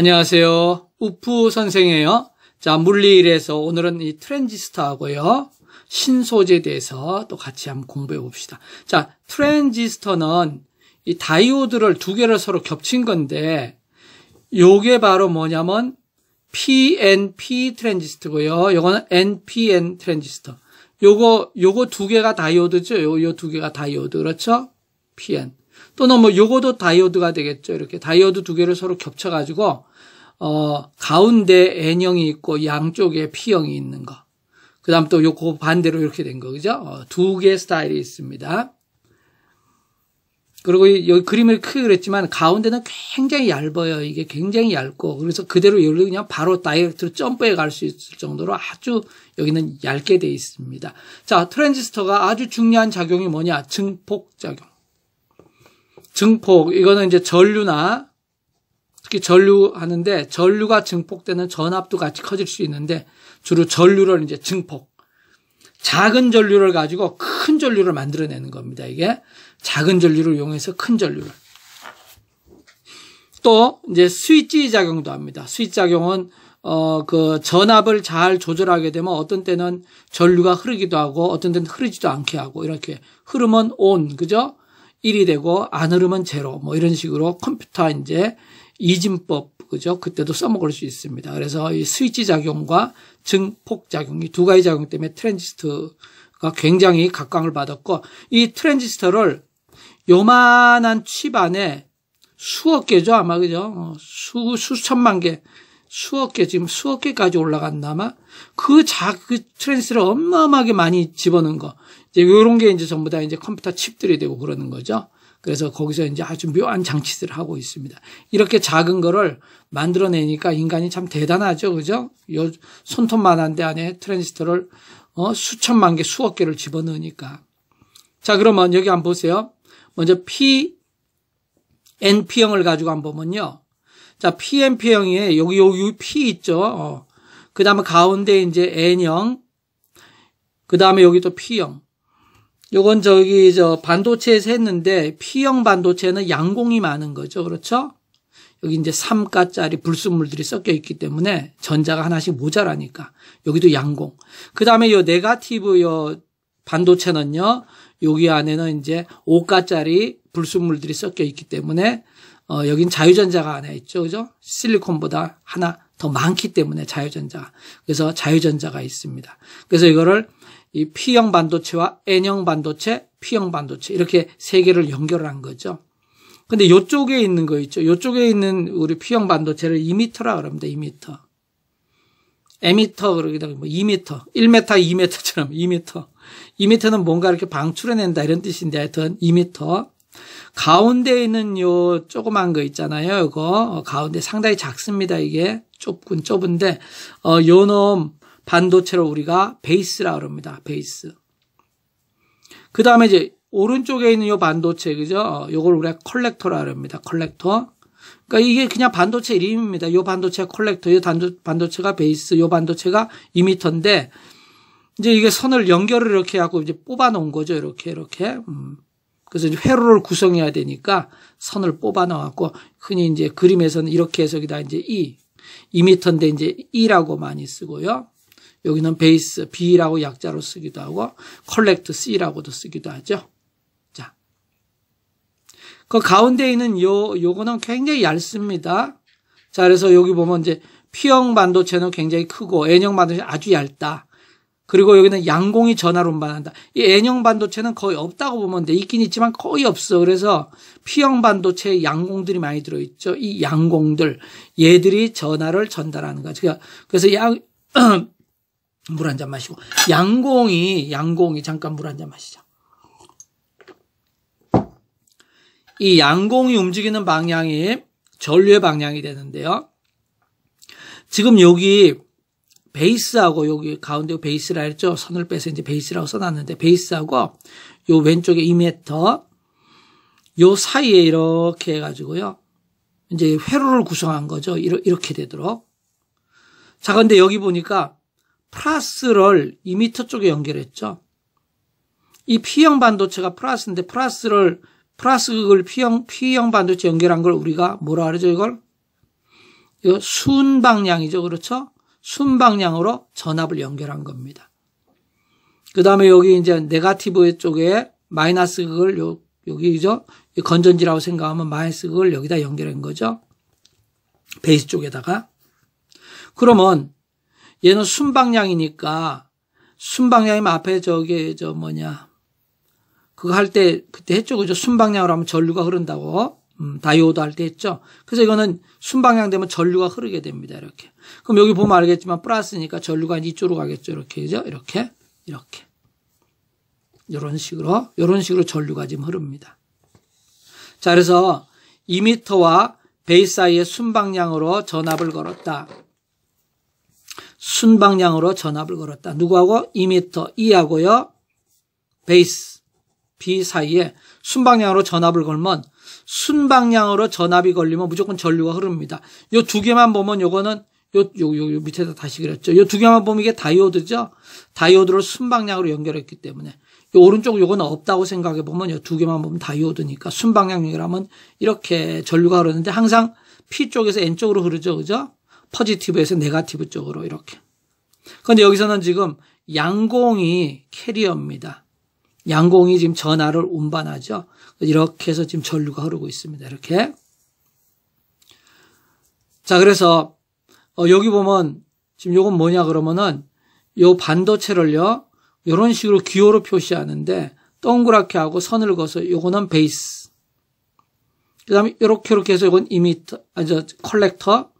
안녕하세요. 우프 선생이에요. 자, 물리 1에서 오늘은 이 트랜지스터하고요. 신소재에 대해서 또 같이 한번 공부해 봅시다. 자, 트랜지스터는 이 다이오드를 두 개를 서로 겹친 건데 요게 바로 뭐냐면 PNP 트랜지스터고요. 요거는 NPN 트랜지스터. 요거 요거 두 개가 다이오드죠. 요 요 두 개가 다이오드. 그렇죠? PN. 또는 뭐 요거도 다이오드가 되겠죠. 이렇게 다이오드 두 개를 서로 겹쳐 가지고 어 가운데 N형이 있고 양쪽에 P형이 있는 거. 그다음 또 요거 그 반대로 이렇게 된 거. 그죠? 어, 두개 스타일이 있습니다. 그리고 여기 그림을 크게 그렸지만 가운데는 굉장히 얇아요. 이게 굉장히 얇고 그래서 그대로 열기 그냥 바로 다이렉트로 점프해 갈 수 있을 정도로 아주 여기는 얇게 돼 있습니다. 자, 트랜지스터가 아주 중요한 작용이 뭐냐? 증폭 작용. 증폭 이거는 이제 전류나 특히 전류 하는데 전류가 증폭되는 전압도 같이 커질 수 있는데 주로 전류를 이제 증폭 작은 전류를 가지고 큰 전류를 만들어내는 겁니다. 이게 작은 전류를 이용해서 큰 전류를 또 이제 스위치 작용도 합니다. 스위치 작용은 어그 전압을 잘 조절하게 되면 어떤 때는 전류가 흐르기도 하고 어떤 때는 흐르지도 않게 하고 이렇게 흐름은 온 그죠? 1이 되고 안 흐르면 제로 뭐 이런 식으로 컴퓨터 이제 이진법 그죠? 그때도 써먹을 수 있습니다. 그래서 이 스위치 작용과 증폭 작용 이두 가지 작용 때문에 트랜지스터가 굉장히 각광을 받았고 이 트랜지스터를 요만한 칩 안에 수억 개죠 아마 그죠? 어, 수 수천만 개 수억 개 지금 수억 개까지 올라간다마 그자그 트랜지스터를 어마어마하게 많이 집어넣은 거 이제 요런 게 이제 전부 다 이제 컴퓨터 칩들이 되고 그러는 거죠. 그래서 거기서 이제 아주 묘한 장치들을 하고 있습니다. 이렇게 작은 거를 만들어내니까 인간이 참 대단하죠. 그죠? 요 손톱만한 데 안에 트랜지스터를 어, 수천만 개, 수억 개를 집어넣으니까. 자, 그러면 여기 한번 보세요. 먼저 P, NP형을 가지고 한번 보면요. 자, p n p 형에 여기, 여기 P 있죠. 어. 그 다음에 가운데 이제 N형. 그 다음에 여기 또 P형. 요건 저기 저 반도체에서 했는데 P형 반도체는 양공이 많은 거죠. 그렇죠? 여기 이제 3가짜리 불순물들이 섞여 있기 때문에 전자가 하나씩 모자라니까 여기도 양공. 그 다음에 요 네가티브 요 반도체는요. 여기 안에는 이제 5가짜리 불순물들이 섞여 있기 때문에 어, 여긴 자유전자가 안에 있죠. 그죠? 실리콘보다 하나 더 많기 때문에 자유전자. 그래서 자유전자가 있습니다. 그래서 이거를 이 P형 반도체와 N형 반도체, P형 반도체 이렇게 세 개를 연결한 거죠. 근데 이쪽에 있는 거 있죠. 이쪽에 있는 우리 P형 반도체를 2 m 라 그럽니다. 2 m 에미터 그러기도 하고 2 m 1m, 2m처럼 2 m 2 m 는 뭔가 이렇게 방출해낸다 이런 뜻인데 하여튼 2 m 가운데 있는 요 조그만 거 있잖아요. 이거 어, 가운데 상당히 작습니다. 이게 좁군 좁은데 어 요놈 반도체로 우리가 베이스라 그럽니다. 베이스. 그 다음에 이제 오른쪽에 있는 요 반도체 그죠? 어, 요걸 우리가 컬렉터라 그럽니다. 컬렉터. 그러니까 이게 그냥 반도체 이름입니다. 요반도체 컬렉터, 요 반도체가 베이스, 요 반도체가 2미터인데 이제 이게 선을 연결을 이렇게 하고 이제 뽑아 놓은 거죠. 이렇게 이렇게. 음. 그래서 회로를 구성해야 되니까 선을 뽑아 놓았고 흔히 이제 그림에서는 이렇게 해석이다 이제 2 2미터인데 이제 2라고 많이 쓰고요. 여기는 베이스 B라고 약자로 쓰기도 하고 컬렉트 C라고도 쓰기도 하죠. 자, 그 가운데 있는 요 요거는 굉장히 얇습니다. 자, 그래서 여기 보면 이제 P형 반도체는 굉장히 크고 N형 반도체 아주 얇다. 그리고 여기는 양공이 전화로 운반한다. 이 N형 반도체는 거의 없다고 보면 돼. 있긴 있지만 거의 없어. 그래서 P형 반도체에 양공들이 많이 들어있죠. 이 양공들, 얘들이 전화를 전달하는 거죠. 그래서 양, 물한잔 마시고 양공이 양공이 잠깐 물 한잔 마시자. 이 양공이 움직이는 방향이 전류의 방향이 되는데요. 지금 여기 베이스하고 여기 가운데 베이스라 했죠. 선을 빼서 이제 베이스라고 써놨는데 베이스하고 요 왼쪽에 2m 요 사이에 이렇게 해가지고요. 이제 회로를 구성한 거죠. 이렇게 되도록. 자, 근데 여기 보니까 플러스를 2m 쪽에 연결했죠. 이 P형 반도체가 플러스인데 플러스를 플러스 극을 P형, P형 반도체 연결한 걸 우리가 뭐라 그러죠 이걸? 이거 순방향이죠 그렇죠? 순방향으로 전압을 연결한 겁니다. 그 다음에 여기 이제 네가티브 쪽에 마이너스 극을 요, 여기죠? 이 건전지라고 생각하면 마이너스 극을 여기다 연결한 거죠. 베이스 쪽에다가. 그러면 얘는 순방향이니까 순방향이면 앞에 저게 저 뭐냐 그거 할 때 그때 했죠 그죠 순방향으로 하면 전류가 흐른다고 음, 다이오드 할 때 했죠 그래서 이거는 순방향 되면 전류가 흐르게 됩니다 이렇게 그럼 여기 보면 알겠지만 플러스니까 전류가 이쪽으로 가겠죠 이렇게 그죠 이렇게 이렇게 이런 식으로 이런 식으로 전류가 지금 흐릅니다 자 그래서 2m와 베이 스 사이의 순방향으로 전압을 걸었다. 순방향으로 전압을 걸었다. 누구하고? 2m E하고요. 베이스 B 사이에 순방향으로 전압을 걸면 순방향으로 전압이 걸리면 무조건 전류가 흐릅니다. 요 두 개만 보면 요거는 요, 요, 요, 요 밑에다 다시 그렸죠. 요 두 개만 보면 이게 다이오드죠. 다이오드를 순방향으로 연결했기 때문에 요 오른쪽 요거는 없다고 생각해 보면 요 두 개만 보면 다이오드니까 순방향이라면 이렇게 전류가 흐르는데 항상 P 쪽에서 N 쪽으로 흐르죠. 그죠? 퍼지티브에서 네가티브 쪽으로 이렇게. 그런데 여기서는 지금 양공이 캐리어입니다. 양공이 지금 전화를 운반하죠. 이렇게 해서 지금 전류가 흐르고 있습니다. 이렇게. 자, 그래서 어, 여기 보면 지금 요건 뭐냐 그러면은 요 반도체를요. 이런 식으로 기호로 표시하는데 동그랗게 하고 선을 그어서 요거는 베이스. 그다음에 이렇게 이렇게 해서 이건 이미터, 아저 컬렉터.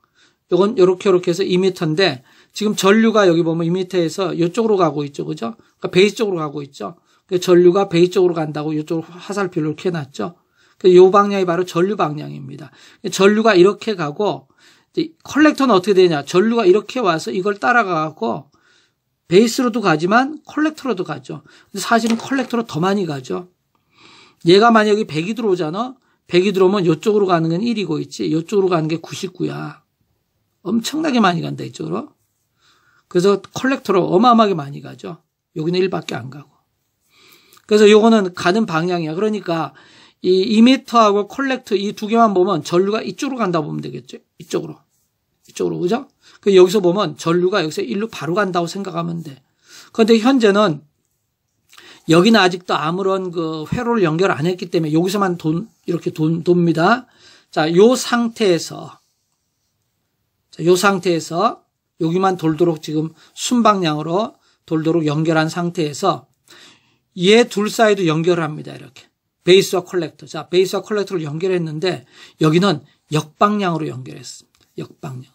요건 요렇게 요렇게 해서 2m인데 지금 전류가 여기 보면 2m에서 요쪽으로 가고 있죠. 그죠? 그러니까 베이스 쪽으로 가고 있죠. 그 전류가 베이 쪽으로 간다고 이쪽 화살표를 이렇게 해놨죠. 그 요 방향이 바로 전류 방향입니다. 전류가 이렇게 가고 컬렉터는 어떻게 되냐? 전류가 이렇게 와서 이걸 따라가고 베이스로도 가지만 컬렉터로도 가죠. 근데 사실은 컬렉터로 더 많이 가죠. 얘가 만약에 100이 들어오잖아. 100이 들어오면 이쪽으로 가는 건 1이고 있지. 이쪽으로 가는 게 99야. 엄청나게 많이 간다 이쪽으로. 그래서 컬렉터로 어마어마하게 많이 가죠. 여기는 1밖에 안 가고. 그래서 요거는 가는 방향이야. 그러니까 이 이미터하고 컬렉터 이 두 개만 보면 전류가 이쪽으로 간다 보면 되겠죠. 이쪽으로. 이쪽으로 그죠? 그 여기서 보면 전류가 여기서 일로 바로 간다고 생각하면 돼. 그런데 현재는 여기는 아직도 아무런 그 회로를 연결 안 했기 때문에 여기서만 돈 이렇게 돈 돕니다. 자, 요 상태에서 이 상태에서 여기만 돌도록 지금 순방향으로 돌도록 연결한 상태에서 얘 둘 사이도 연결합니다. 이렇게 베이스와 컬렉터. 자, 베이스와 컬렉터를 연결했는데 여기는 역방향으로 연결했습니다. 역방향으로.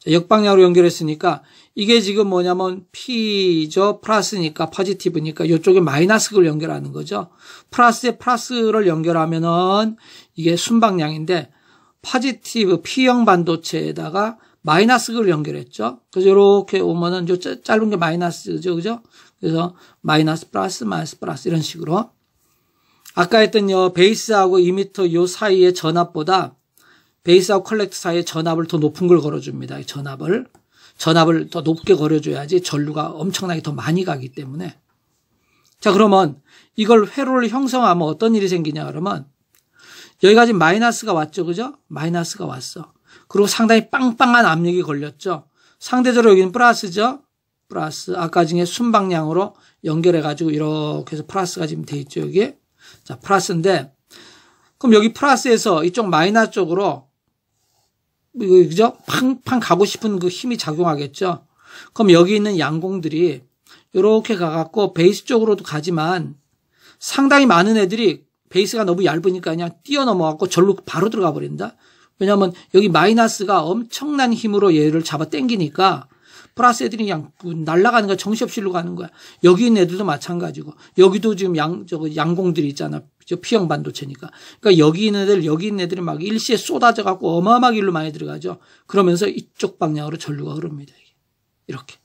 자, 역방향으로 연결했으니까 이게 지금 뭐냐면 P죠. 플러스니까 퍼지티브니까 이쪽에 마이너스를 연결하는 거죠. 플러스에 플러스를 연결하면은 이게 순방향인데 파지티브 P형 반도체에다가 마이너스를 연결했죠. 그래서 이렇게 오면은 요 짧은 게 마이너스죠. 그죠? 그래서 마이너스 플러스 마이너스 플러스 이런 식으로 아까 했던 요 베이스하고 2m 요 사이의 전압보다 베이스하고 컬렉트 사이의 전압을 더 높은 걸 걸어줍니다. 전압을 전압을 더 높게 걸어줘야지 전류가 엄청나게 더 많이 가기 때문에 자 그러면 이걸 회로를 형성하면 어떤 일이 생기냐 그러면 여기까지 마이너스가 왔죠. 그죠? 마이너스가 왔어. 그리고 상당히 빵빵한 압력이 걸렸죠. 상대적으로 여기는 플러스죠. 플러스 아까 중에 순방향으로 연결해 가지고 이렇게 해서 플러스가 지금 돼 있죠. 여기 자, 플러스인데 그럼 여기 플러스에서 이쪽 마이너스 쪽으로 이거 그죠? 팡팡 가고 싶은 그 힘이 작용하겠죠. 그럼 여기 있는 양공들이 이렇게 가갖고 베이스 쪽으로도 가지만 상당히 많은 애들이 베이스가 너무 얇으니까 그냥 뛰어넘어갖고 절로 바로 들어가 버린다. 왜냐하면 여기 마이너스가 엄청난 힘으로 얘를 잡아 당기니까 플러스 애들이 그냥 그 날아가는 거야. 정시없이로 가는 거야. 여기 있는 애들도 마찬가지고. 여기도 지금 양, 저 그 양공들이 있잖아. 저 P형 반도체니까. 그러니까 여기 있는 애들, 여기 있는 애들이 막 일시에 쏟아져 갖고 어마어마하게 일로 많이 들어가죠. 그러면서 이쪽 방향으로 전류가 흐릅니다. 이렇게.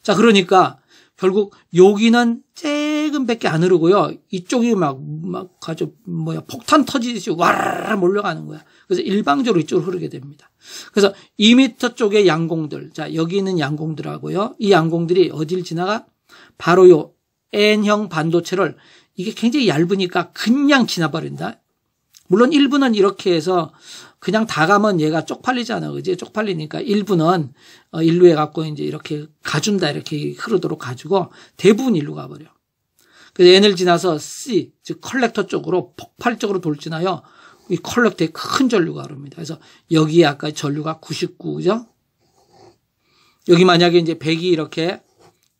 자, 그러니까 결국 여기는 쬐금밖에 안 흐르고요. 이쪽이 막, 막 아주 뭐야, 폭탄 터지듯이 와르르 몰려가는 거야. 그래서 일방적으로 이쪽으로 흐르게 됩니다. 그래서 2미터 쪽의 양공들, 자, 여기 있는 양공들하고요. 이 양공들이 어딜 지나가? 바로 요 N형 반도체를 이게 굉장히 얇으니까 그냥 지나버린다. 물론 일부는 이렇게 해서 그냥 다 가면 얘가 쪽팔리잖아. 그지? 쪽팔리니까 일부는 어, 일루에 갖고 이제 이렇게 가준다. 이렇게 흐르도록 가지고 대부분 일루 가버려. 그래서 N을 지나서 C, 즉 컬렉터 쪽으로 폭발적으로 돌진하여 이 컬렉터에 큰 전류가 흐릅니다. 그래서 여기에 아까 전류가 99, 그죠? 여기 만약에 이제 100이 이렇게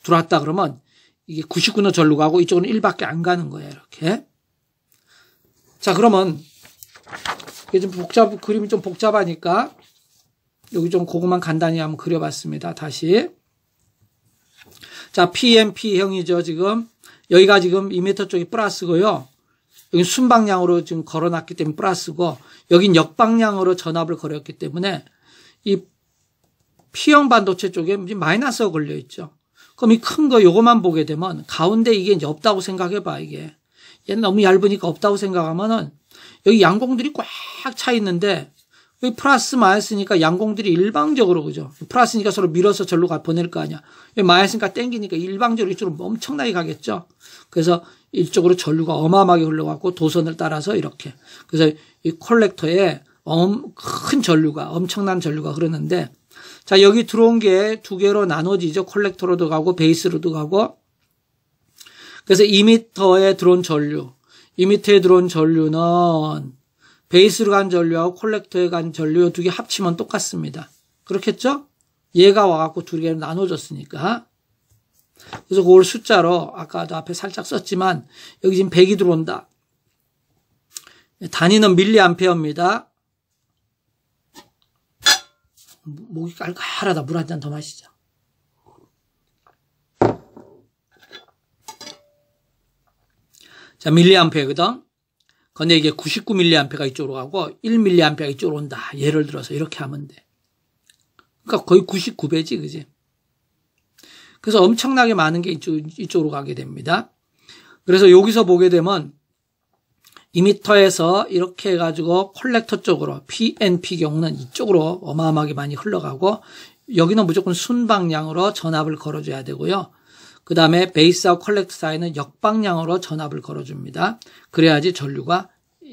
들어왔다 그러면 이게 99는 절로 가고 이쪽은 1밖에 안 가는 거예요. 이렇게. 자, 그러면 이게 좀 복잡, 그림이 좀 복잡하니까 여기 좀고구만 간단히 한번 그려봤습니다. 다시. 자, PMP형이죠, 지금. 여기가 지금 2m 쪽이 플러스고요. 여기 순방향으로 지금 걸어놨기 때문에 플러스고, 여긴 역방향으로 전압을 걸었기 때문에 이 P형 반도체 쪽에 마이너스가 걸려있죠. 그럼 이 큰 거요것만 보게 되면 가운데 이게 없다고 생각해봐, 이게. 얘는 너무 얇으니까 없다고 생각하면은 여기 양공들이 꽉 차 있는데 여기 플러스 마이너스니까 양공들이 일방적으로 그죠? 플러스니까 서로 밀어서 절로 가 보낼 거 아니야. 여기 마이너스니까 땡기니까 일방적으로 이쪽으로 엄청나게 가겠죠. 그래서 이쪽으로 전류가 어마어마하게 흘러가고 도선을 따라서 이렇게. 그래서 이 콜렉터에 큰 전류가 엄청난 전류가 흐르는데 자 여기 들어온 게 두 개로 나눠지죠. 콜렉터로도 가고 베이스로도 가고 그래서 2m에 들어온 전류 이 밑에 들어온 전류는 베이스로 간 전류하고 콜렉터에 간 전류 두 개 합치면 똑같습니다. 그렇겠죠? 얘가 와갖고 두개를나눠줬으니까 그래서 그걸 숫자로 아까도 앞에 살짝 썼지만 여기 지금 100이 들어온다. 단위는 밀리암페어입니다. 목이 깔깔하다. 물한잔더마시죠 자, 밀리암페어거든. 근데 이게 9 9밀리암페가 이쪽으로 가고 1밀리암페가 이쪽으로 온다. 예를 들어서 이렇게 하면 돼. 그러니까 거의 99배지, 그지? 그래서 엄청나게 많은 게 이쪽, 이쪽으로 가게 됩니다. 그래서 여기서 보게 되면 이미터에서 이렇게 해가지고 콜렉터 쪽으로 PNP 경우는 이쪽으로 어마어마하게 많이 흘러가고 여기는 무조건 순방향으로 전압을 걸어줘야 되고요. 그 다음에 베이스하고 컬렉트 사이는 역방향으로 전압을 걸어줍니다. 그래야지 전류가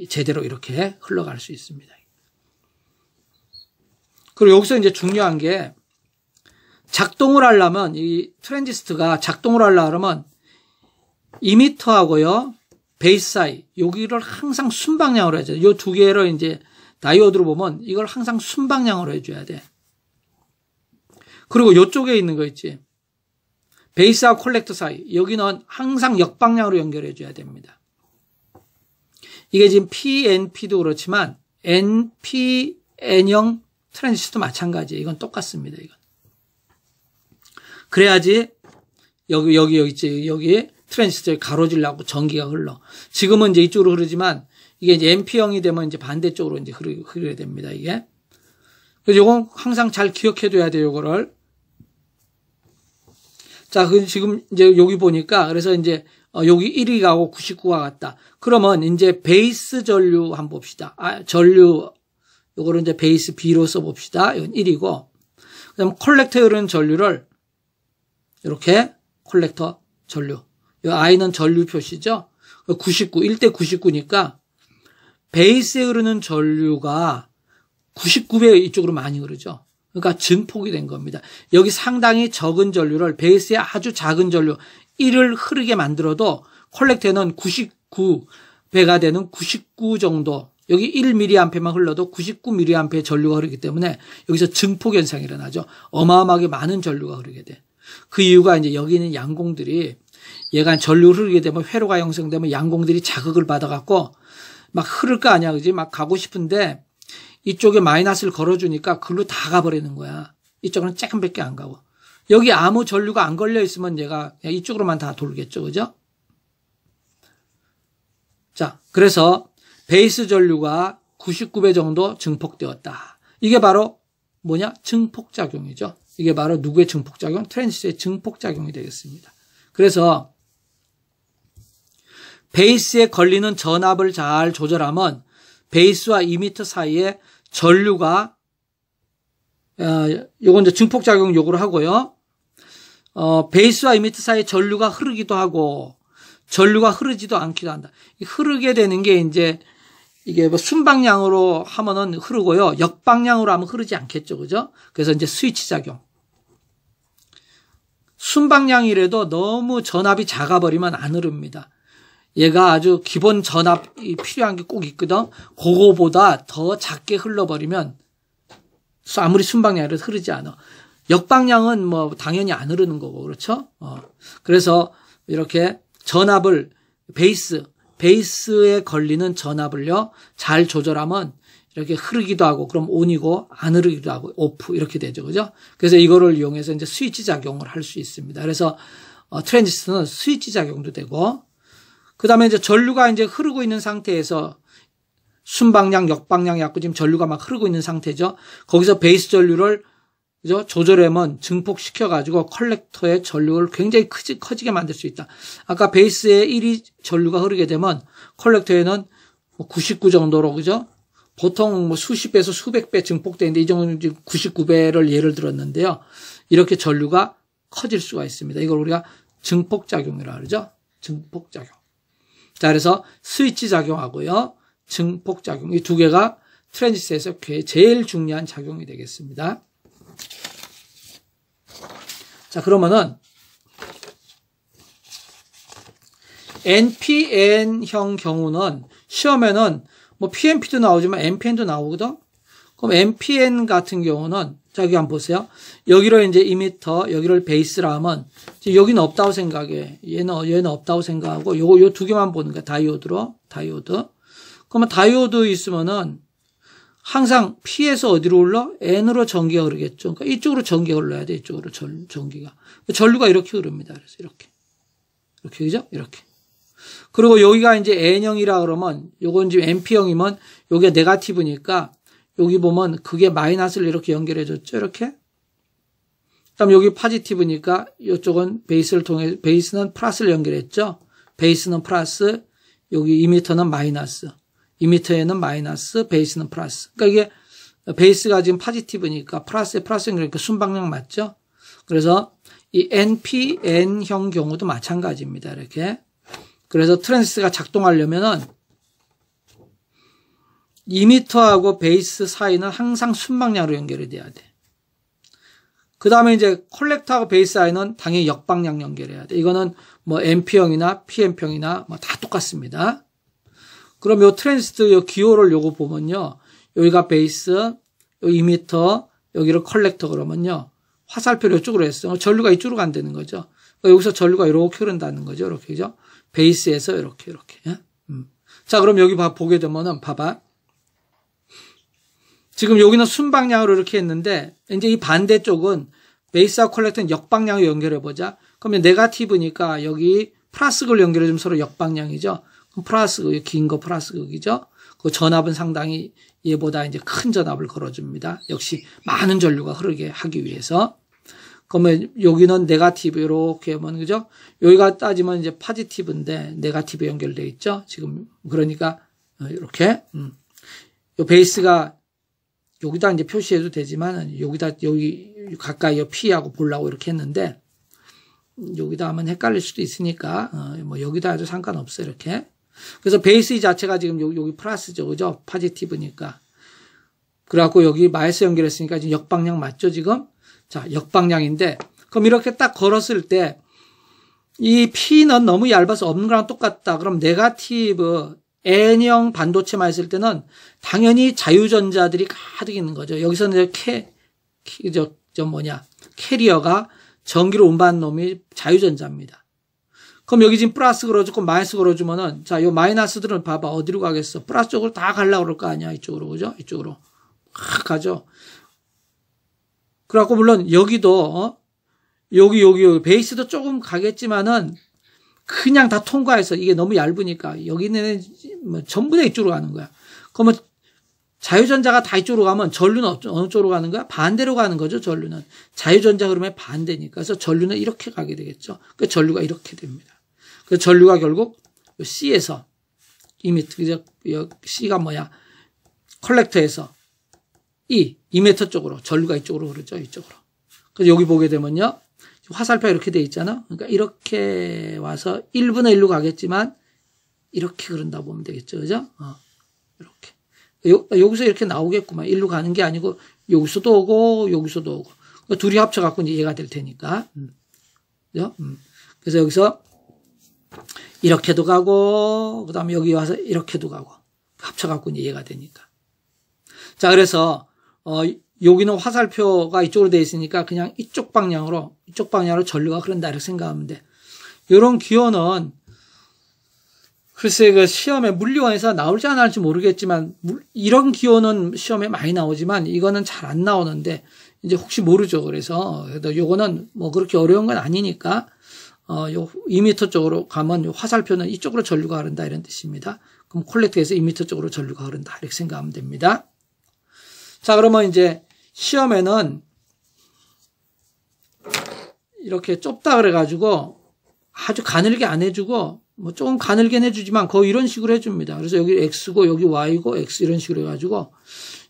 제대로 이렇게 흘러갈 수 있습니다. 그리고 여기서 이제 중요한 게 작동을 하려면 이 트랜지스트가 작동을 하려면 이미터하고요 베이스 사이 여기를 항상 순방향으로 해줘요. 이 두 개를 이제 다이오드로 보면 이걸 항상 순방향으로 해줘야 돼. 그리고 이쪽에 있는 거 있지. 베이스와 콜렉터 사이 여기는 항상 역방향으로 연결해 줘야 됩니다. 이게 지금 PNP도 그렇지만 NP, N형 트랜지스터도 마찬가지예요. 이건 똑같습니다. 이건. 그래야지 여기 여기 여기 있지 여기 트랜지스터에 가로질라고 전기가 흘러. 지금은 이제 이쪽으로 흐르지만 이게 이제 NP형이 되면 이제 반대쪽으로 이제 흐르, 흐르게 됩니다. 이게. 그래서 이건 항상 잘 기억해둬야 돼요. 이거를. 자, 그 지금 이제 여기 보니까 그래서 이제 어, 여기 1위가고 99가 같다. 그러면 이제 베이스 전류 한번 봅시다. 아, 전류 요거를 이제 베이스 B로 써 봅시다. 이건 1이고. 그다음 컬렉터 요런 전류를 이렇게 컬렉터 전류. 요 I는 전류 표시죠. 99 1대 99니까 베이스에 흐르는 전류가 99배 이쪽으로 많이 흐르죠. 그러니까 증폭이 된 겁니다. 여기 상당히 적은 전류를 베이스에 아주 작은 전류 1을 흐르게 만들어도 콜렉터는 99배가 되는 99 정도 여기 1mA만 흘러도 99mA의 전류가 흐르기 때문에 여기서 증폭 현상이 일어나죠. 어마어마하게 많은 전류가 흐르게 돼. 그 이유가 이제 여기 있는 양공들이 얘가 전류 흐르게 되면 회로가 형성되면 양공들이 자극을 받아갖고 막 흐를 거 아니야, 그지? 막 가고 싶은데 이쪽에 마이너스를 걸어주니까 글로 다 가버리는 거야. 이쪽은 조금밖에 안 가고. 여기 아무 전류가 안 걸려 있으면 얘가 이쪽으로만 다 돌겠죠. 그죠? 자, 그래서 베이스 전류가 99배 정도 증폭되었다. 이게 바로 뭐냐? 증폭작용이죠. 이게 바로 누구의 증폭작용? 트랜지스터의 증폭작용이 되겠습니다. 그래서 베이스에 걸리는 전압을 잘 조절하면 베이스와 2m 사이에 전류가 어, 요건 이제 증폭작용 요구를 하고요. 어, 베이스와 이미트 사이에 전류가 흐르기도 하고 전류가 흐르지도 않기도 한다. 흐르게 되는 게 이제 이게 뭐 순방향으로 하면은 흐르고요. 역방향으로 하면 흐르지 않겠죠. 그죠? 그래서 이제 스위치 작용. 순방향이라도 너무 전압이 작아버리면 안 흐릅니다. 얘가 아주 기본 전압이 필요한 게 꼭 있거든. 그거보다 더 작게 흘러버리면 아무리 순방향으로 흐르지 않아. 역방향은 뭐 당연히 안 흐르는 거고 그렇죠. 어. 그래서 이렇게 전압을 베이스 베이스에 걸리는 전압을요 잘 조절하면 이렇게 흐르기도 하고 그럼 온이고 안 흐르기도 하고 오프 이렇게 되죠 그죠 그래서 이거를 이용해서 이제 스위치 작용을 할 수 있습니다 그래서 어, 트랜지스터는 스위치 작용도 되고 그 다음에 이제 전류가 이제 흐르고 있는 상태에서 순방향, 역방향 갖고 지금 전류가 막 흐르고 있는 상태죠. 거기서 베이스 전류를 그죠? 조절하면 증폭시켜가지고 컬렉터의 전류를 굉장히 크지, 커지게 만들 수 있다. 아까 베이스에 1이 전류가 흐르게 되면 컬렉터에는 99 뭐 정도로, 그죠? 보통 뭐 수십 배에서 수백 배 증폭되는데 이 정도는 99배를 예를 들었는데요. 이렇게 전류가 커질 수가 있습니다. 이걸 우리가 증폭작용이라 고 그러죠? 증폭작용. 자, 그래서 스위치 작용하고요. 증폭 작용. 이 두 개가 트랜지스에서 제일 중요한 작용이 되겠습니다. 자, 그러면은 NPN형 경우는 시험에는 뭐 PNP도 나오지만 NPN도 나오거든. 그럼 NPN 같은 경우는 자, 여기 한번 보세요. 여기로 이제 2m, 여기를 베이스라 하면, 여기는 없다고 생각해. 얘는, 얘는 없다고 생각하고, 요요 두 개만 보는 거야. 다이오드로. 다이오드. 그러면 다이오드 있으면은, 항상 P에서 어디로 흘러? N으로 전기가 흐르겠죠. 그러니까 이쪽으로 전기가 흘러야 돼. 이쪽으로 전, 전기가. 그 전류가 이렇게 흐릅니다. 그래서 이렇게. 이렇게, 그죠? 이렇게. 그리고 여기가 이제 N형이라 그러면, 요건 지금 NP형이면, 요게 네가티브니까, 여기 보면 그게 마이너스를 이렇게 연결해 줬죠. 이렇게. 그럼 여기 파지티브니까 이쪽은 베이스를 통해 베이스는 플러스를 연결했죠. 베이스는 플러스 여기 2m는 마이너스. 2m에는 마이너스, 베이스는 플러스. 그러니까 이게 베이스가 지금 파지티브니까 플러스에 플러스 연결이니까 순방향 맞죠? 그래서 이 NPN형 경우도 마찬가지입니다. 이렇게. 그래서 트랜스가 작동하려면은 2미터하고 베이스 사이는 항상 순방향으로 연결이 돼야 돼. 그 다음에 이제 컬렉터하고 베이스 사이는 당연히 역방향 연결해야 돼. 이거는 뭐 MP형이나 PM형이나 뭐다 똑같습니다. 그럼 요트랜스터요 기호를 요거 보면요. 여기가 베이스, 요 2m, 여기를 컬렉터 그러면요. 화살표를 이쪽으로 했어요. 전류가 이쪽으로 간다는 거죠. 그러니까 여기서 전류가 이렇게 흐른다는 거죠. 이렇게, 죠 베이스에서 이렇게, 이렇게. 예? 음. 자, 그럼 여기 봐, 보게 되면은, 봐봐. 지금 여기는 순방향으로 이렇게 했는데 이제 이 반대쪽은 베이스와 콜렉터는 역방향으로 연결해 보자. 그러면 네가티브니까 여기 플러스 극을 연결해 주면 서로 역방향이죠. 그럼 플러스 극, 그 긴거 플러스 극이죠. 그 전압은 상당히 얘보다 이제 큰 전압을 걸어줍니다. 역시 많은 전류가 흐르게 하기 위해서. 그러면 여기는 네가티브 이렇게 하면 그죠? 여기가 따지면 이제 파지티브인데 네가티브 연결돼 있죠. 지금 그러니까 어, 이렇게 음. 요 베이스가 여기다 이제 표시해도 되지만 여기다 여기 가까이 피하고 볼라고 이렇게 했는데 여기다 하면 헷갈릴 수도 있으니까 어, 뭐 여기다 해도 상관없어 요 이렇게 그래서 베이스 자체가 지금 여기, 여기 플러스죠 그죠 파지티브니까 그래갖고 여기 마이스 연결했으니까 지금 역방향 맞죠 지금 자 역방향인데 그럼 이렇게 딱 걸었을 때이피는 너무 얇아서 없는 거랑 똑같다 그럼 네가티브 N형 반도체만 있을 때는 당연히 자유전자들이 가득 있는 거죠. 여기서는 캐, 캐 저, 저 뭐냐, 캐리어가 전기로 운반 놈이 자유전자입니다. 그럼 여기 지금 플러스 걸어주고 마이너스 걸어주면은 자, 요 마이너스들은 봐봐. 어디로 가겠어? 플러스 쪽으로 다 갈라 그럴 거 아니야. 이쪽으로. 그죠? 이쪽으로. 확 가죠. 그래갖고 물론 여기도 어? 여기 여기 여기 베이스도 조금 가겠지만은 그냥 다 통과해서 이게 너무 얇으니까 여기는 뭐 전부 다 이쪽으로 가는 거야. 그러면 뭐 자유전자가 다 이쪽으로 가면 전류는 어느 쪽으로 가는 거야? 반대로 가는 거죠, 전류는. 자유전자 흐름의 반대니까. 그래서 전류는 이렇게 가게 되겠죠. 그 전류가 이렇게 됩니다. 그 전류가 결국 C에서 이미터 그 그 C가 뭐야? 컬렉터에서 E 이메터 쪽으로 전류가 이쪽으로 흐르죠, 이쪽으로. 그래서 여기 보게 되면요. 화살표 가 이렇게 돼 있잖아. 그러니까 이렇게 와서 1분의 1로 가겠지만 이렇게 그런다 보면 되겠죠. 그죠? 어, 이렇게. 요, 여기서 이렇게 나오겠구만. 일로 가는 게 아니고 여기서도 오고 여기서도 오고. 둘이 합쳐갖고 이해가될 테니까. 음. 그죠? 음. 그래서 여기서 이렇게도 가고 그 다음에 여기 와서 이렇게도 가고 합쳐갖고 이해가 되니까. 자 그래서 어, 여기는 화살표가 이쪽으로 되어 있으니까 그냥 이쪽 방향으로 이쪽 방향으로 전류가 흐른다 이렇게 생각하면 돼. 이런 기호는 글쎄 그 시험에 물리원에서 나올지 안 나올지 모르겠지만 이런 기호는 시험에 많이 나오지만 이거는 잘 안 나오는데 이제 혹시 모르죠. 그래서 그래도 요거는 뭐 그렇게 어려운 건 아니니까 어요 2m 쪽으로 가면 화살표는 이쪽으로 전류가 흐른다 이런 뜻입니다. 그럼 콜렉터에서 2m 쪽으로 전류가 흐른다 이렇게 생각하면 됩니다. 자 그러면 이제 시험에는 이렇게 좁다 그래가지고 아주 가늘게 안 해주고 뭐 조금 가늘게 해주지만 거의 이런 식으로 해줍니다. 그래서 여기 x고 여기 y고 x 이런 식으로 해가지고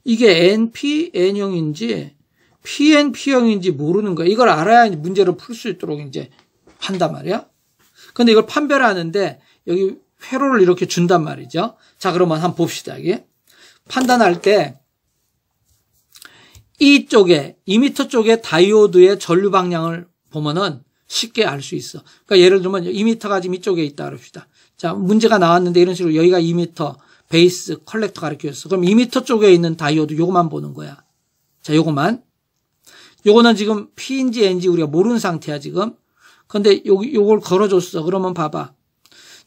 이게 np n형인지 pnp형인지 모르는 거야. 이걸 알아야 문제를 풀 수 있도록 이제 한단 말이야. 근데 이걸 판별하는데 여기 회로를 이렇게 준단 말이죠. 자 그러면 한번 봅시다. 이게 판단할 때 이쪽에 2m 쪽에 다이오드의 전류 방향을 보면은 쉽게 알 수 있어. 그러니까 예를 들면 2m가 지금 이쪽에 있다 그럽시다. 자, 문제가 나왔는데 이런 식으로 여기가 2m 베이스 컬렉터 가르켜줬어 그럼 2m 쪽에 있는 다이오드 요거만 보는 거야. 자, 요거만. 요거는 지금 P인지 N지 인 우리가 모르는 상태야, 지금. 근데 요, 요걸 걸어줬어. 그러면 봐봐.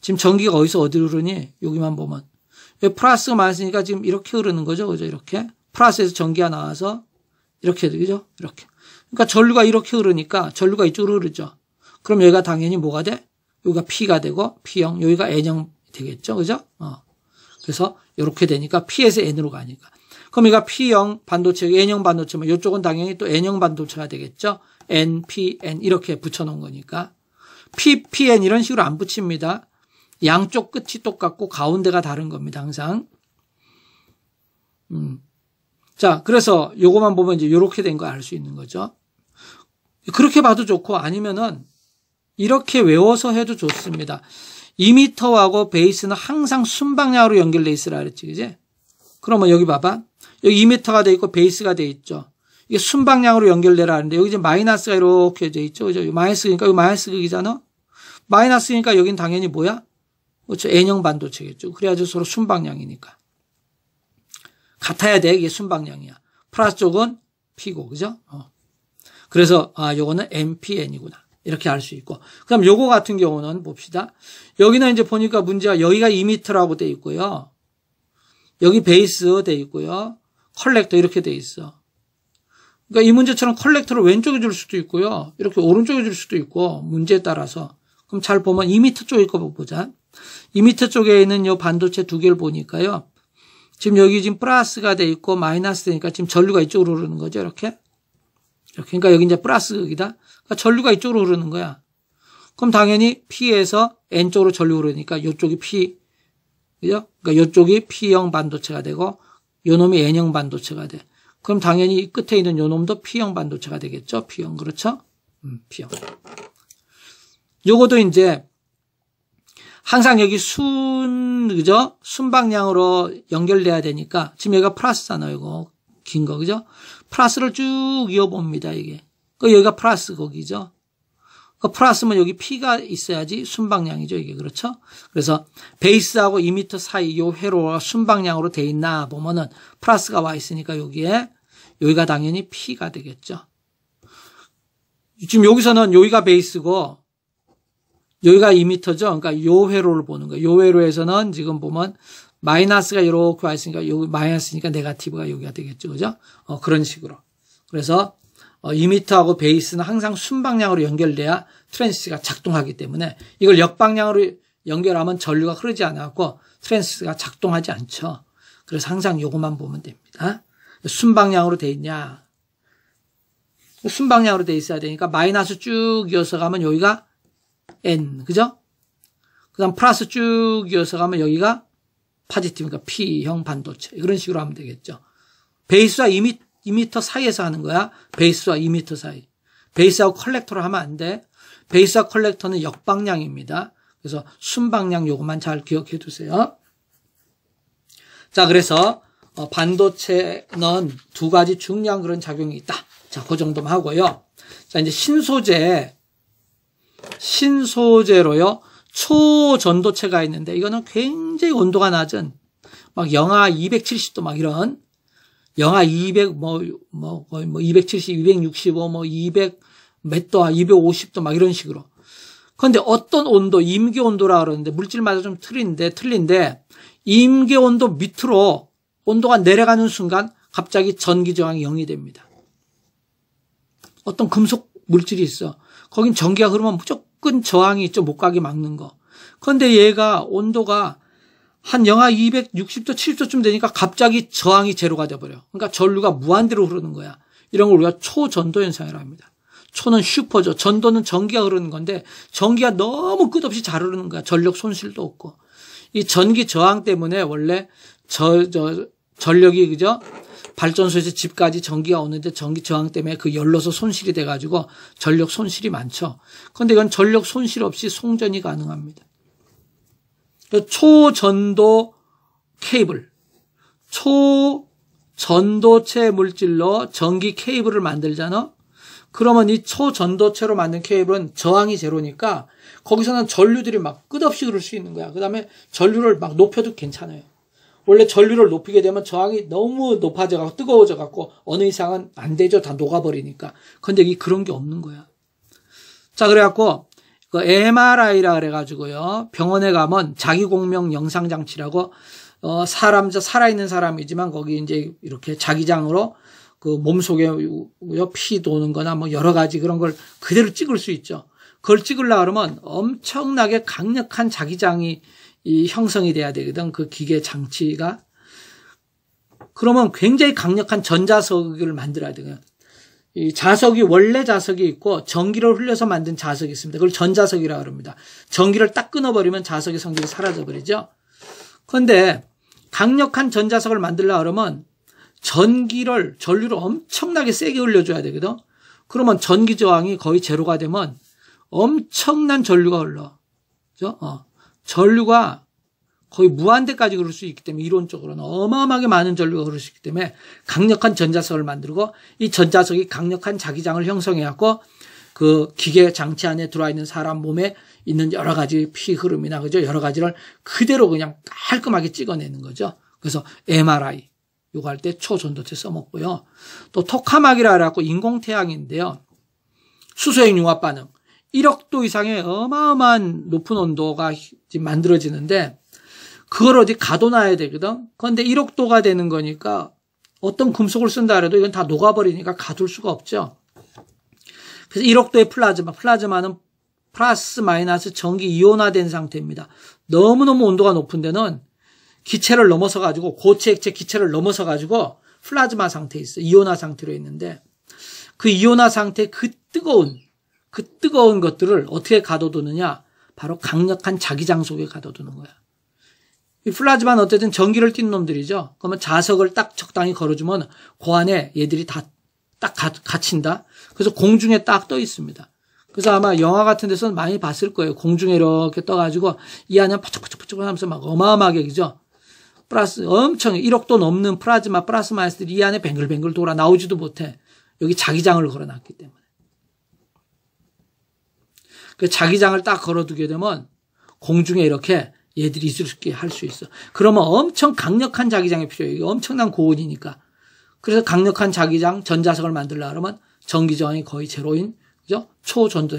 지금 전기가 어디서 어디로 흐르니? 여기만 보면. 여기 플러스가 많으니까 지금 이렇게 흐르는 거죠. 그죠? 이렇게. 플러스에서 전기가 나와서 이렇게, 되죠 이렇게. 그러니까 전류가 이렇게 흐르니까 전류가 이쪽으로 흐르죠. 그럼 여기가 당연히 뭐가 돼? 여기가 P가 되고 P형, 여기가 N형 되겠죠. 그죠? 어. 그래서 이렇게 되니까 P에서 N으로 가니까. 그럼 얘가 P형 반도체, N형 반도체면 이쪽은 뭐 당연히 또 N형 반도체가 되겠죠. N, P, N 이렇게 붙여놓은 거니까. P, P, N 이런 식으로 안 붙입니다. 양쪽 끝이 똑같고 가운데가 다른 겁니다. 항상. 음. 자, 그래서 요거만 보면 이제 요렇게 된 거 알 수 있는 거죠. 그렇게 봐도 좋고 아니면은 이렇게 외워서 해도 좋습니다. 2m하고 베이스는 항상 순방향으로 연결되어 있으라 그랬지, 그지? 그러면 여기 봐봐. 여기 2m가 돼 있고 베이스가 돼 있죠. 이게 순방향으로 연결되라 하는데 여기 이제 마이너스가 이렇게 돼 있죠. 그죠? 마이너스니까 여기 마이너스 극이잖아. 그러니까 그 마이너스니까 여긴 당연히 뭐야? 그렇죠. N형 반도체겠죠. 그래야지 서로 순방향이니까. 같아야 돼. 이게 순방향이야. 플러스 쪽은 P고, 그죠? 어. 그래서 아 요거는 MPN이구나. 이렇게 알 수 있고. 그럼 요거 같은 경우는 봅시다. 여기는 이제 보니까 문제가 여기가 2m라고 돼 있고요. 여기 베이스 돼 있고요. 컬렉터 이렇게 돼 있어. 그러니까 이 문제처럼 컬렉터를 왼쪽에 줄 수도 있고요. 이렇게 오른쪽에 줄 수도 있고 문제에 따라서. 그럼 잘 보면 2m 쪽일 거 보자. 2m 쪽에 있는 요 반도체 두 개를 보니까요. 지금 여기 지금 플러스가 돼 있고 마이너스 되니까 지금 전류가 이쪽으로 흐르는 거죠. 이렇게. 그러니까 여기 이제 플러스이다. 그러니까 전류가 이쪽으로 흐르는 거야. 그럼 당연히 P에서 N쪽으로 전류 흐르니까 이쪽이 P, 그죠? 그러니까 이쪽이 P형 반도체가 되고, 요놈이 N형 반도체가 돼. 그럼 당연히 끝에 있는 요놈도 P형 반도체가 되겠죠? P형, 그렇죠? 음, P형. 요것도 이제, 항상 여기 순, 그죠? 순방향으로 연결돼야 되니까, 지금 얘가 플러스잖아요, 이거. 긴 거, 그죠? 플러스를 쭉 이어봅니다, 이게. 그 여기가 플러스 거기죠. 그 플러스면 여기 P가 있어야지 순방량이죠, 이게. 그렇죠? 그래서 베이스하고 2m 사이 요 회로가 순방량으로 돼 있나 보면은 플러스가 와 있으니까 여기에 여기가 당연히 P가 되겠죠. 지금 여기서는 여기가 베이스고 여기가 2m죠. 그러니까 요 회로를 보는 거예요. 요 회로에서는 지금 보면 마이너스가 이렇게 와 있으니까 여기 마이너스니까 네가티브가 여기가 되겠죠. 그죠? 어, 그런 식으로. 그래서 어, 이미터하고 베이스는 항상 순방향으로 연결돼야 트랜스가 작동하기 때문에 이걸 역방향으로 연결하면 전류가 흐르지 않아갖고 트랜스가 작동하지 않죠. 그래서 항상 요것만 보면 됩니다. 순방향으로 돼 있냐. 순방향으로 돼 있어야 되니까 마이너스 쭉 이어서 가면 여기가 N, 그죠? 그 다음 플러스 쭉 이어서 가면 여기가 파지티브니까 그러니까 P형 반도체 이런 식으로 하면 되겠죠. 베이스와 2미, 2미터 사이에서 하는 거야. 베이스와 2미터 사이. 베이스하고 컬렉터를 하면 안 돼. 베이스와 컬렉터는 역방향입니다. 그래서 순방향 요것만 잘 기억해 두세요. 자, 그래서 어, 반도체는 두 가지 중요한 그런 작용이 있다. 자, 그 정도만 하고요. 자, 이제 신소재, 신소재로요. 초전도체가 있는데 이거는 굉장히 온도가 낮은 막 영하 270도 막 이런 영하 200 뭐뭐 뭐 거의 뭐 270, 265, 뭐200몇 도, 250도 막 이런 식으로. 그런데 어떤 온도, 임계 온도라 그러는데 물질마다 좀 틀린데 틀린데 임계 온도 밑으로 온도가 내려가는 순간 갑자기 전기 저항이 0이 됩니다. 어떤 금속 물질이 있어. 거긴 전기가 흐르면 무조건 측근 저항이 있죠. 못 가게 막는 거. 그런데 얘가 온도가 한 영하 260도, 70도쯤 되니까 갑자기 저항이 제로가 돼버려. 그러니까 전류가 무한대로 흐르는 거야. 이런 걸 우리가 초전도 현상이라 고 합니다. 초는 슈퍼죠. 전도는 전기가 흐르는 건데 전기가 너무 끝없이 잘 흐르는 거야. 전력 손실도 없고. 이 전기 저항 때문에 원래 저, 저, 전력이 그죠? 발전소에서 집까지 전기가 오는데 전기 저항 때문에 그 열로서 손실이 돼가지고 전력 손실이 많죠. 그런데 이건 전력 손실 없이 송전이 가능합니다. 초전도 케이블, 초전도체 물질로 전기 케이블을 만들잖아. 그러면 이 초전도체로 만든 케이블은 저항이 제로니까 거기서는 전류들이 막 끝없이 그럴 수 있는 거야. 그 다음에 전류를 막 높여도 괜찮아요. 원래 전류를 높이게 되면 저항이 너무 높아져 갖고 뜨거워져 갖고 어느 이상은 안 되죠. 다 녹아버리니까. 근데 이 그런 게 없는 거야. 자, 그래갖고 그 MRI라 그래가지고요. 병원에 가면 자기공명 영상장치라고 어, 사람, 저 살아있는 사람이지만 거기 이제 이렇게 자기장으로 그 몸속에 피 도는 거나 뭐 여러 가지 그런 걸 그대로 찍을 수 있죠. 그걸 찍으려 그러면 엄청나게 강력한 자기장이 이 형성이 돼야 되거든. 그 기계 장치가. 그러면 굉장히 강력한 전자석을 만들어야 되거든. 이 자석이 원래 자석이 있고 전기를 흘려서 만든 자석이 있습니다. 그걸 전자석이라고 합니다. 전기를 딱 끊어버리면 자석의 성질이 사라져버리죠. 그런데 강력한 전자석을 만들려 그러면 전기를 전류를 엄청나게 세게 흘려줘야 되거든. 그러면 전기 저항이 거의 제로가 되면 엄청난 전류가 흘러. 그죠? 어. 전류가 거의 무한대까지 그럴 수 있기 때문에 이론적으로는 어마어마하게 많은 전류가 그럴 수 있기 때문에 강력한 전자석을 만들고 이 전자석이 강력한 자기장을 형성해갖고 그 기계 장치 안에 들어와 있는 사람 몸에 있는 여러 가지 피 흐름이나 그죠 여러 가지를 그대로 그냥 깔끔하게 찍어내는 거죠. 그래서 MRI 요거 할때 초전도체 써먹고요. 또 토카막이라 해갖고 인공태양인데요. 수소액 융합 반응 1억도 이상의 어마어마한 높은 온도가 지금 만들어지는데 그걸 어디 가둬놔야 되거든. 그런데 1억도가 되는 거니까 어떤 금속을 쓴다 그래도 이건 다 녹아버리니까 가둘 수가 없죠. 그래서 1억도의 플라즈마, 플라즈마는 플러스 마이너스 전기 이온화된 상태입니다. 너무너무 온도가 높은 데는 기체를 넘어서 가지고 고체 액체 기체를 넘어서 가지고 플라즈마 상태에 있어 이온화 상태로 있는데 그 이온화 상태 그 뜨거운 그 뜨거운 것들을 어떻게 가둬두느냐? 바로 강력한 자기장 속에 가둬두는 거야. 이 플라즈만 어쨌든 전기를 띈 놈들이죠. 그러면 자석을 딱 적당히 걸어주면 고그 안에 얘들이 다딱 갇힌다. 그래서 공중에 딱 떠 있습니다. 그래서 아마 영화 같은 데서는 많이 봤을 거예요. 공중에 이렇게 떠가지고 이 안에 퍼쩍퍼쩍퍼쩍 하면서 막 어마어마하게 그죠? 플러스 엄청 1억도 넘는 플라즈마 플러스 마이스들이이 안에 뱅글뱅글 돌아 나오지도 못해. 여기 자기장을 걸어놨기 때문에. 그 자기장을 딱 걸어두게 되면 공중에 이렇게 얘들이 있을 수 있게 할 수 있어. 그러면 엄청 강력한 자기장이 필요해요. 엄청난 고온이니까. 그래서 강력한 자기장 전자석을 만들라 그러면 전기저항이 거의 제로인 그죠? 초전도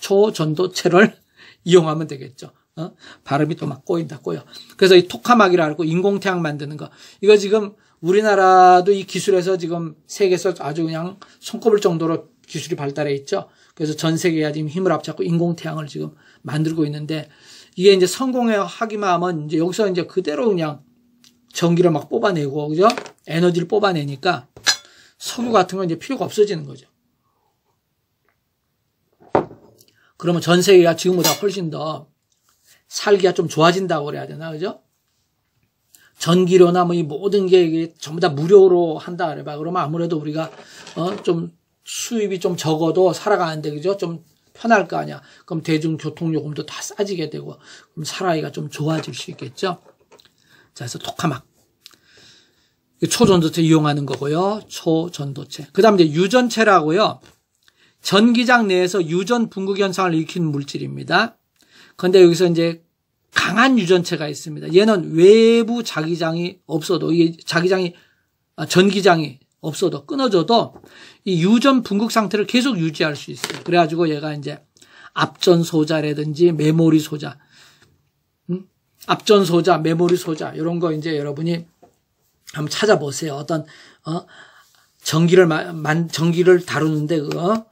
초전도체를 이용하면 되겠죠. 어? 발음이 또 막 꼬인다 꼬여. 그래서 이 토카막이라 고 인공태양 만드는 거 이거 지금 우리나라도 이 기술에서 지금 세계에서 아주 그냥 손꼽을 정도로 기술이 발달해 있죠. 그래서 전 세계가 지금 힘을 합잡고 인공 태양을 지금 만들고 있는데 이게 이제 성공하기만 하면 이제 여기서 이제 그대로 그냥 전기를 막 뽑아내고 그죠? 에너지를 뽑아내니까 석유 네. 같은 건 이제 필요가 없어지는 거죠. 그러면 전 세계가 지금보다 훨씬 더 살기가 좀 좋아진다고 그래야 되나 그죠? 전기료나 뭐 이 모든 게 이게 전부 다 무료로 한다 그래봐 그러면 아무래도 우리가 어좀 수입이 좀 적어도 살아가는데 그죠? 좀 편할 거 아니야. 그럼 대중교통요금도 다 싸지게 되고 그럼 살아기가 좀 좋아질 수 있겠죠. 자, 그래서 토카막 초전도체 이용하는 거고요. 초전도체. 그다음 이제 유전체라고요. 전기장 내에서 유전 분극 현상을 일으키는 물질입니다. 그런데 여기서 이제 강한 유전체가 있습니다. 얘는 외부 자기장이 없어도 이게 자기장이 아, 전기장이 없어도 끊어져도 이 유전 분극 상태를 계속 유지할 수 있어요. 그래가지고 얘가 이제 앞전 소자라든지 메모리 소자, 음? 앞전 소자, 메모리 소자 이런 거 이제 여러분이 한번 찾아보세요. 어떤 어? 전기를 만 전기를 다루는데 그거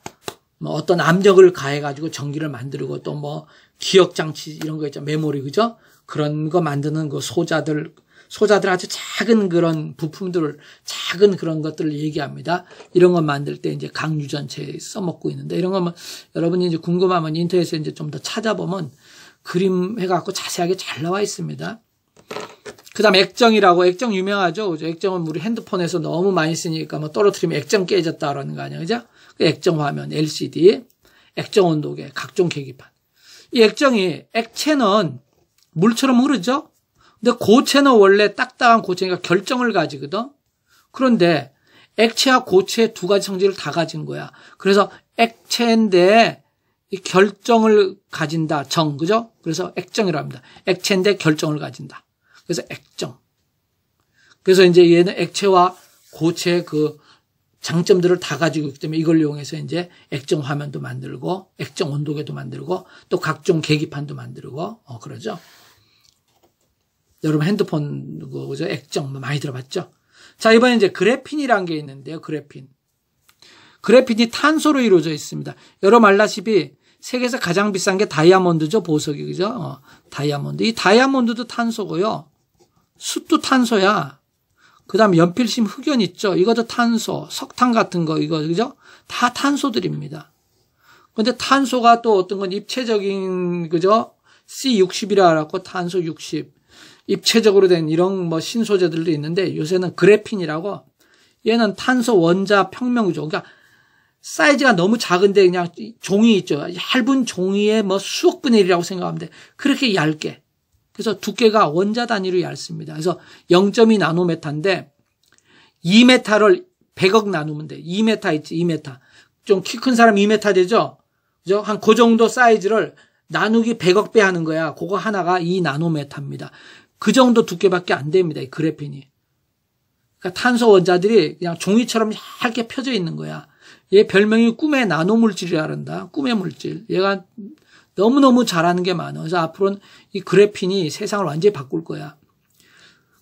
뭐 어떤 압력을 가해가지고 전기를 만들고 또 뭐 기억 장치 이런 거 있죠 메모리 그죠? 그런 거 만드는 그 소자들 소자들 아주 작은 그런 부품들, 을 작은 그런 것들을 얘기합니다. 이런 거 만들 때 이제 강유전체 써먹고 있는데 이런 거면 뭐 여러분이 이제 궁금하면 인터넷에 이제 좀 더 찾아보면 그림 해갖고 자세하게 잘 나와 있습니다. 그 다음 액정이라고 액정 유명하죠 그죠? 액정은 우리 핸드폰에서 너무 많이 쓰니까 뭐 떨어뜨리면 액정 깨졌다라는 거 아니에요 그죠 그 액정 화면 LCD 액정 온도계 각종 계기판 이 액정이 액체는 물처럼 흐르죠 근데 고체는 그 원래 딱딱한 고체니까 그 결정을 가지거든. 그런데 액체와 고체 그 두 가지 성질을 다 가진 거야. 그래서 액체인데 결정을 가진다. 정, 그죠? 그래서 액정이라 합니다. 액체인데 결정을 가진다. 그래서 액정. 그래서 이제 얘는 액체와 고체의 그 장점들을 다 가지고 있기 때문에 이걸 이용해서 이제 액정 화면도 만들고, 액정 온도계도 만들고, 또 각종 계기판도 만들고, 어, 그러죠. 여러분 핸드폰 뭐, 그죠 액정 뭐 많이 들어봤죠? 자 이번에 이제 그래핀이란 게 있는데요. 그래핀. 그래핀이 탄소로 이루어져 있습니다. 여러분 알다시피 세계에서 가장 비싼 게 다이아몬드죠 보석이 그죠? 어, 다이아몬드. 이 다이아몬드도 탄소고요. 숯도 탄소야. 그다음 연필심 흑연 있죠. 이것도 탄소, 석탄 같은 거 이거 그죠? 다 탄소들입니다. 근데 탄소가 또 어떤 건 입체적인 그죠? C60이라 고 탄소 60. 입체적으로 된 이런 뭐 신소재들도 있는데 요새는 그래핀이라고 얘는 탄소 원자 평면 구조. 그러니까 사이즈가 너무 작은데 그냥 종이 있죠. 얇은 종이에뭐 수억 분의 1이라고 생각하면 돼. 그렇게 얇게. 그래서 두께가 원자 단위로 얇습니다. 그래서 0.2 나노메타인데 2메타를 100억 나누면 돼. 2메타 있지, 2메타. 좀 키 큰 사람 2메타 되죠? 그죠? 한 그 정도 사이즈를 나누기 100억 배 하는 거야. 그거 하나가 2 나노메타입니다. 그 정도 두께밖에 안 됩니다. 이 그래핀이. 그러니까 탄소 원자들이 그냥 종이처럼 얇게 펴져 있는 거야. 얘 별명이 꿈의 나노 물질이라 한다. 꿈의 물질. 얘가 너무너무 잘하는 게 많아. 그래서 앞으로는 이 그래핀이 세상을 완전히 바꿀 거야.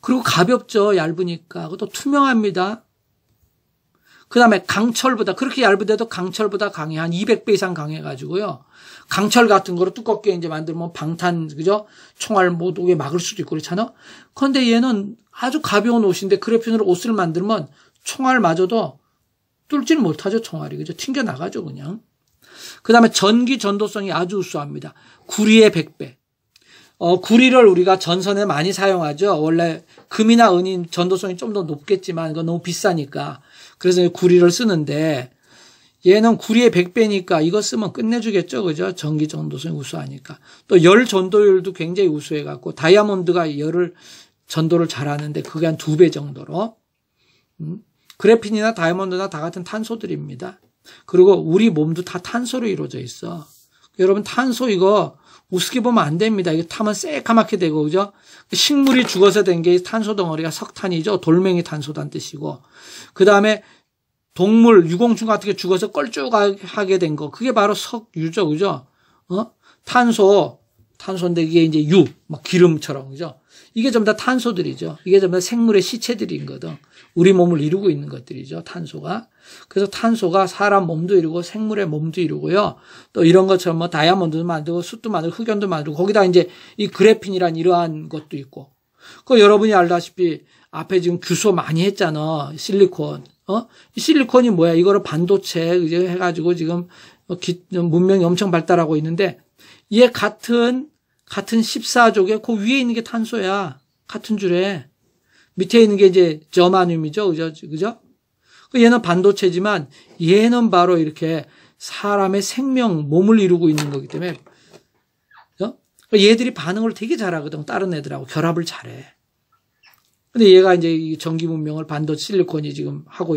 그리고 가볍죠. 얇으니까. 그것도 투명합니다. 그 다음에 강철보다, 그렇게 얇은데도 강철보다 강해. 한 200배 이상 강해가지고요. 강철 같은 거로 두껍게 이제 만들면 방탄 그죠? 총알 못 오게 막을 수도 있고 그렇잖아. 그런데 얘는 아주 가벼운 옷인데 그래핀으로 옷을 만들면 총알마저도 뚫질 못하죠 총알이 그죠? 튕겨 나가죠 그냥. 그 다음에 전기 전도성이 아주 우수합니다. 구리의 100배. 어, 구리를 우리가 전선에 많이 사용하죠. 원래 금이나 은인 전도성이 좀 더 높겠지만 그거 너무 비싸니까. 그래서 구리를 쓰는데 얘는 구리의 100배니까 이거 쓰면 끝내주겠죠. 그죠? 전기 전도성이 우수하니까. 또 열 전도율도 굉장히 우수해갖고 다이아몬드가 열을 전도를 잘하는데 그게 한 두 배 정도로. 음? 그래핀이나 다이아몬드나 다 같은 탄소들입니다. 그리고 우리 몸도 다 탄소로 이루어져 있어. 여러분 탄소 이거 우습게 보면 안 됩니다. 이거 타면 새까맣게 되고 그죠? 식물이 죽어서 된 게 탄소 덩어리가 석탄이죠. 돌멩이 탄소단 뜻이고 그 다음에 동물 유공충 같은 게 죽어서 껄쭉하게 된 거. 그게 바로 석유죠. 그죠? 어? 탄소 탄소인데 이게 이제 유, 막 기름처럼 그죠? 이게 전부 다 탄소들이죠. 이게 전부 다 생물의 시체들인 거든. 우리 몸을 이루고 있는 것들이죠. 탄소가. 그래서 탄소가 사람 몸도 이루고 생물의 몸도 이루고요. 또 이런 것처럼 뭐 다이아몬드도 만들고 숯도 만들고 흑연도 만들고 거기다 이제 이 그래핀이란 이러한 것도 있고. 그 여러분이 알다시피 앞에 지금 규소 많이 했잖아. 실리콘. 어? 실리콘이 뭐야? 이거를 반도체 이제 해가지고 지금 뭐 기, 문명이 엄청 발달하고 있는데 얘 같은 같은 14족에 그 위에 있는 게 탄소야. 같은 줄에 밑에 있는 게 이제 저마늄이죠, 그죠? 그죠? 그 얘는 반도체지만 얘는 바로 이렇게 사람의 생명, 몸을 이루고 있는 거기 때문에 얘들이 반응을 되게 잘하거든. 다른 애들하고 결합을 잘해. 근데 얘가 이제 전기 문명을 반도체 실리콘이 지금 하고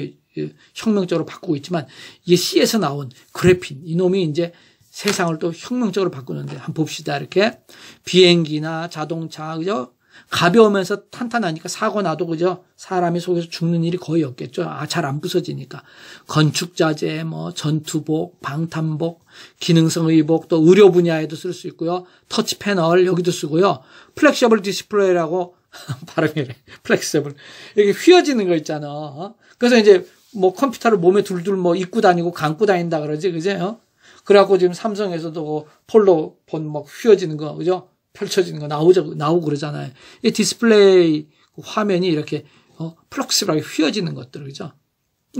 혁명적으로 바꾸고 있지만 이게 C에서 나온 그래핀 이놈이 이제 세상을 또 혁명적으로 바꾸는데 한번 봅시다 이렇게 비행기나 자동차 그죠 가벼우면서 탄탄하니까 사고 나도 그죠 사람이 속에서 죽는 일이 거의 없겠죠 아 잘 안 부서지니까 건축 자재 뭐 전투복 방탄복 기능성 의복 또 의료 분야에도 쓸 수 있고요 터치 패널 여기도 쓰고요 플렉셔블 디스플레이라고 발음이 플렉스블 이렇게 휘어지는 거 있잖아. 어? 그래서 이제 뭐 컴퓨터를 몸에 둘둘 뭐 입고 다니고 감고 다닌다 그러지 그제요. 어? 그래갖고 지금 삼성에서도 폴로 본 막 휘어지는 거 그죠? 펼쳐지는 거 나오죠 나오고 그러잖아요. 이 디스플레이 그 화면이 이렇게 어, 플럭스하게 휘어지는 것들 그죠?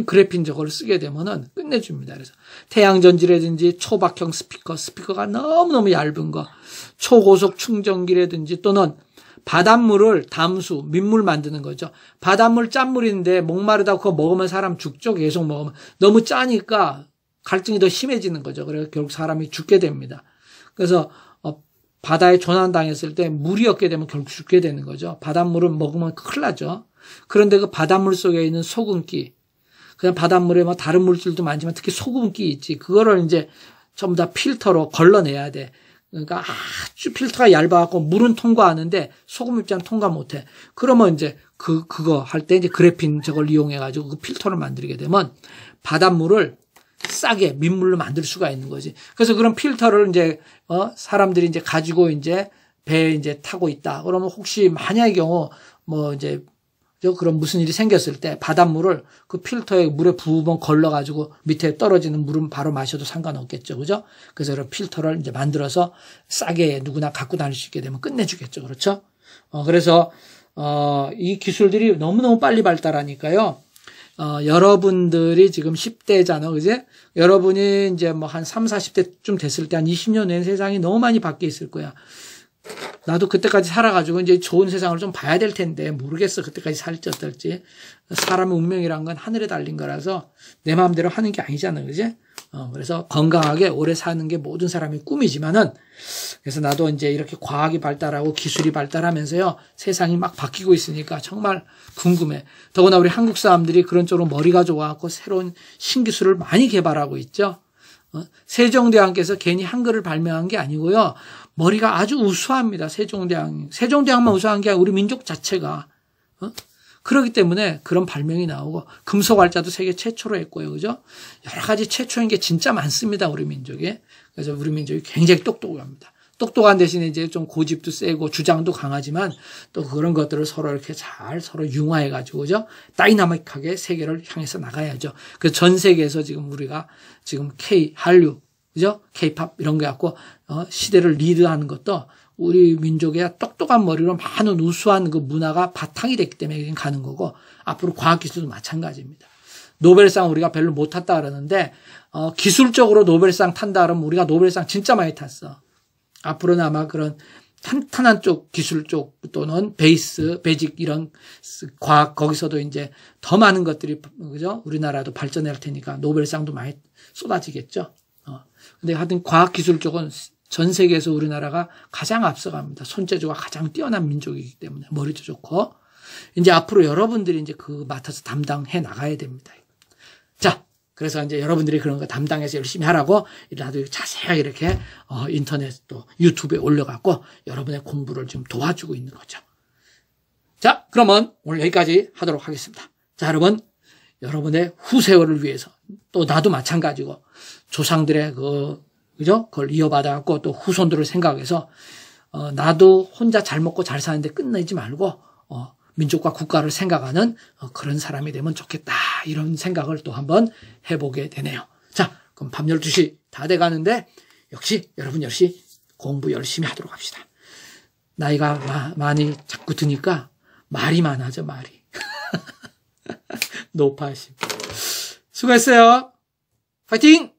그래핀 저거를 쓰게 되면은 끝내줍니다. 그래서 태양전지라든지 초박형 스피커, 스피커가 너무너무 얇은 거, 초고속 충전기라든지 또는 바닷물을 담수, 민물 만드는 거죠. 바닷물 짠물인데 목마르다고 그거 먹으면 사람 죽죠. 계속 먹으면. 너무 짜니까 갈증이더 심해지는 거죠. 그래서 결국 사람이 죽게 됩니다. 그래서 어, 바다에 조난당했을 때 물이 없게 되면 결국 죽게 되는 거죠. 바닷물은 먹으면 큰일 나죠. 그런데 그 바닷물 속에 있는 소금기, 그냥 바닷물에 뭐 다른 물질도 많지만 특히 소금기 있지. 그거를 이제 전부 다 필터로 걸러내야 돼. 그러니까 아주 필터가 얇아갖고 물은 통과하는데 소금 입자는 통과 못해. 그러면 이제 그, 그거 할 때 이제 그래핀 저걸 이용해가지고 그 필터를 만들게 되면 바닷물을 싸게 민물로 만들 수가 있는 거지. 그래서 그런 필터를 이제, 어, 사람들이 이제 가지고 이제 배에 이제 타고 있다. 그러면 혹시 만약의 경우 뭐 이제 그럼 무슨 일이 생겼을 때 바닷물을 그 필터에 물에 부분 걸러가지고 밑에 떨어지는 물은 바로 마셔도 상관없겠죠. 그죠? 그래서 필터를 이제 만들어서 싸게 누구나 갖고 다닐 수 있게 되면 끝내주겠죠. 그렇죠? 어, 그래서, 어, 이 기술들이 너무너무 빨리 발달하니까요. 어, 여러분들이 지금 10대잖아, 그제? 여러분이 이제 뭐 한 3, 40대쯤 됐을 때 한 20년 후 세상이 너무 많이 바뀌어 있을 거야. 나도 그때까지 살아가지고 이제 좋은 세상을 좀 봐야 될 텐데 모르겠어 그때까지 살지 어떨지 사람의 운명이란 건 하늘에 달린 거라서 내 마음대로 하는 게 아니잖아 그지 어, 그래서 건강하게 오래 사는 게 모든 사람의 꿈이지만은 그래서 나도 이제 이렇게 과학이 발달하고 기술이 발달하면서요 세상이 막 바뀌고 있으니까 정말 궁금해 더구나 우리 한국 사람들이 그런 쪽으로 머리가 좋아갖고 새로운 신기술을 많이 개발하고 있죠 어? 세종대왕께서 괜히 한글을 발명한 게 아니고요. 머리가 아주 우수합니다. 세종대왕. 세종대왕만 우수한 게 아니라 우리 민족 자체가. 어? 그러기 때문에 그런 발명이 나오고 금속 활자도 세계 최초로 했고요. 그죠? 여러 가지 최초인 게 진짜 많습니다. 우리 민족이 그래서 우리 민족이 굉장히 똑똑합니다. 똑똑한 대신에 이제 좀 고집도 세고 주장도 강하지만 또 그런 것들을 서로 이렇게 잘 서로 융화해 가지고 그죠 다이나믹하게 세계를 향해서 나가야죠. 그 전 세계에서 지금 우리가 지금 K 한류 그죠? 케이팝 이런 거 갖고 어, 시대를 리드하는 것도 우리 민족의 똑똑한 머리로 많은 우수한 그 문화가 바탕이 됐기 때문에 가는 거고 앞으로 과학기술도 마찬가지입니다. 노벨상 우리가 별로 못 탔다 그러는데 어, 기술적으로 노벨상 탄다 그러면 우리가 노벨상 진짜 많이 탔어. 앞으로는 아마 그런 탄탄한 쪽 기술 쪽 또는 베이스 베직 이런 과학 거기서도 이제 더 많은 것들이 그죠 우리나라도 발전할 테니까 노벨상도 많이 쏟아지겠죠. 어. 근데 하여튼 과학기술 쪽은 전 세계에서 우리나라가 가장 앞서갑니다. 손재주가 가장 뛰어난 민족이기 때문에 머리도 좋고 이제 앞으로 여러분들이 이제 그 맡아서 담당해 나가야 됩니다. 자, 그래서 이제 여러분들이 그런 거 담당해서 열심히 하라고 나도 자세하게 이렇게 어, 인터넷 또 유튜브에 올려갖고 여러분의 공부를 지금 도와주고 있는 거죠. 자, 그러면 오늘 여기까지 하도록 하겠습니다. 자, 여러분, 여러분의 후세월을 위해서 또 나도 마찬가지고 조상들의 그 그죠? 그걸 이어받아 갖고 또 후손들을 생각해서 어, 나도 혼자 잘 먹고 잘 사는데 끝내지 말고 어, 민족과 국가를 생각하는 어, 그런 사람이 되면 좋겠다 이런 생각을 또 한번 해보게 되네요. 자, 그럼 밤 12시 다 돼가는데 역시 여러분 역시 공부 열심히 하도록 합시다. 나이가 마, 많이 자꾸 드니까 말이 많아져 말이. 높 노파심. 수고했어요. 파이팅!